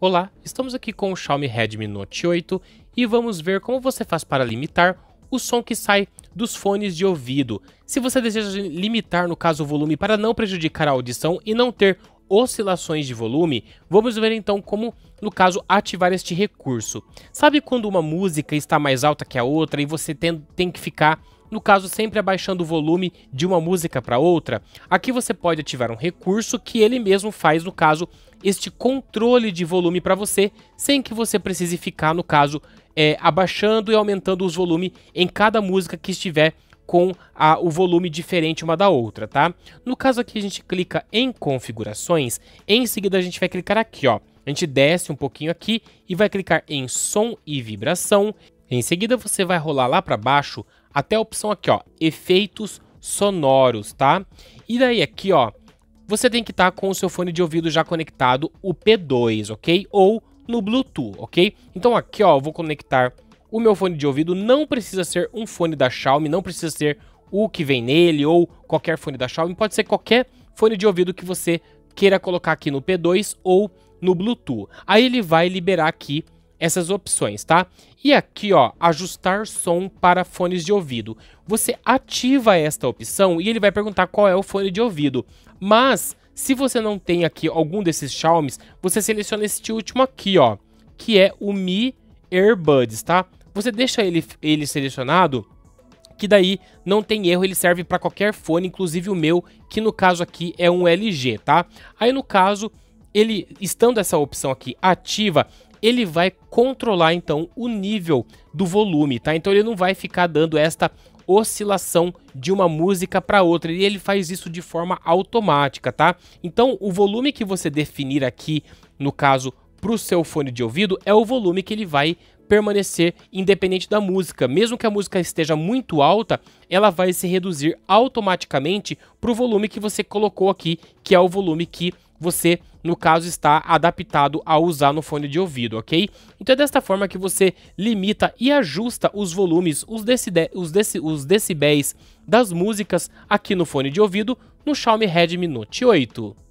Olá, estamos aqui com o Xiaomi Redmi Note 8 e vamos ver como você faz para limitar o som que sai dos fones de ouvido. Se você deseja limitar, no caso, o volume para não prejudicar a audição e não ter oscilações de volume, vamos ver então como, no caso, ativar este recurso. Sabe quando uma música está mais alta que a outra e você tem, tem que ficar no caso sempre abaixando o volume de uma música para outra. Aqui você pode ativar um recurso que ele mesmo faz, no caso, este controle de volume para você, sem que você precise ficar, no caso, é, abaixando e aumentando os volumes em cada música que estiver com a, o volume diferente uma da outra, tá? No caso aqui a gente clica em configurações, em seguida a gente vai clicar aqui, ó. A gente desce um pouquinho aqui e vai clicar em som e vibração. Em seguida você vai rolar lá para baixo até a opção aqui, ó, efeitos sonoros, tá? E daí aqui, ó, você tem que estar tá com o seu fone de ouvido já conectado, o P2, ok? Ou no Bluetooth, ok? Então aqui, ó, eu vou conectar o meu fone de ouvido, não precisa ser um fone da Xiaomi, não precisa ser o que vem nele ou qualquer fone da Xiaomi, pode ser qualquer fone de ouvido que você queira colocar aqui no P2 ou no Bluetooth. Aí ele vai liberar aqui essas opções, tá? E aqui, ó, ajustar som para fones de ouvido. Você ativa esta opção e ele vai perguntar qual é o fone de ouvido. Mas, se você não tem aqui algum desses Xiaomi, você seleciona este último aqui, ó, que é o Mi Earbuds, tá? Você deixa ele, ele selecionado que daí não tem erro, ele serve para qualquer fone, inclusive o meu, que no caso aqui é um LG, tá? Aí no caso, ele estando essa opção aqui ativa, ele vai controlar então o nível do volume, tá? Então ele não vai ficar dando esta oscilação de uma música para outra e ele faz isso de forma automática, tá? Então o volume que você definir aqui, no caso para o seu fone de ouvido, é o volume que ele vai permanecer independente da música. Mesmo que a música esteja muito alta, ela vai se reduzir automaticamente para o volume que você colocou aqui, que é o volume que você, no caso, está adaptado a usar no fone de ouvido, ok? Então é desta forma que você limita e ajusta os volumes, os, decide, os, deci, os decibéis das músicas aqui no fone de ouvido no Xiaomi Redmi Note 8.